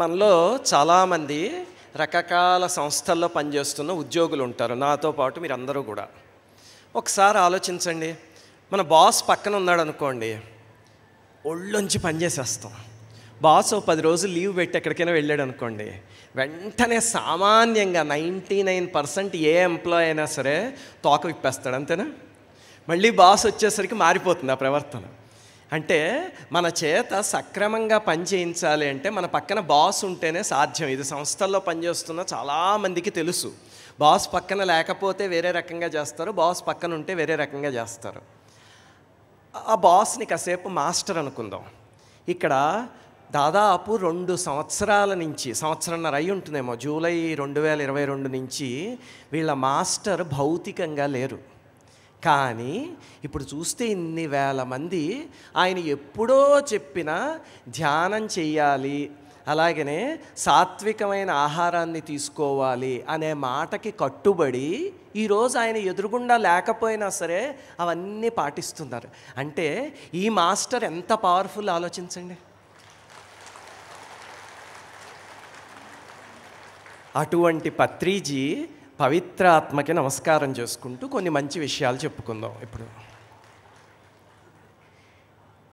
మనలో చాలామంది రకరకాల సంస్థల్లో పనిచేస్తున్న ఉద్యోగులు ఉంటారు నాతో పాటు మీరందరూ కూడా ఒకసారి ఆలోచించండి మన బాస్ పక్కన ఉన్నాడు అనుకోండి ఒళ్ళొంచి పనిచేసేస్తాం బాస్ ఓ పది రోజులు లీవ్ పెట్టి ఎక్కడికైనా వెళ్ళాడు అనుకోండి వెంటనే సామాన్యంగా నైంటీ నైన్ పర్సెంట్ ఏ ఎంప్లాయ్ అయినా సరే తోక విప్పేస్తాడు అంతేనా మళ్ళీ బాస్ వచ్చేసరికి మారిపోతుంది ఆ ప్రవర్తన అంటే మన చేత సక్రమంగా పని చేయించాలి అంటే మన పక్కన బాస్ ఉంటేనే సాధ్యం ఇది సంస్థల్లో పనిచేస్తున్న చాలామందికి తెలుసు బాస్ పక్కన లేకపోతే వేరే రకంగా చేస్తారు బాస్ పక్కన ఉంటే వేరే రకంగా చేస్తారు ఆ బాస్ని కాసేపు మాస్టర్ అనుకుందాం ఇక్కడ దాదాపు రెండు సంవత్సరాల నుంచి సంవత్సరంన్నర అయి ఉంటుందేమో జూలై రెండు వేల ఇరవై రెండు నుంచి వీళ్ళ మాస్టర్ భౌతికంగా లేరు కానీ ఇప్పుడు చూస్తే ఇన్ని వేల మంది ఆయన ఎప్పుడో చెప్పిన ధ్యానం చేయాలి అలాగనే సాత్వికమైన ఆహారాన్ని తీసుకోవాలి అనే మాటకి కట్టుబడి ఈరోజు ఆయన ఎదురుగుండా లేకపోయినా సరే అవన్నీ పాటిస్తున్నారు అంటే ఈ మాస్టర్ ఎంత పవర్ఫుల్ ఆలోచించండి అటువంటి పత్రీజీ పవిత్ర ఆత్మకి నమస్కారం చేసుకుంటూ కొన్ని మంచి విషయాలు చెప్పుకుందాం ఇప్పుడు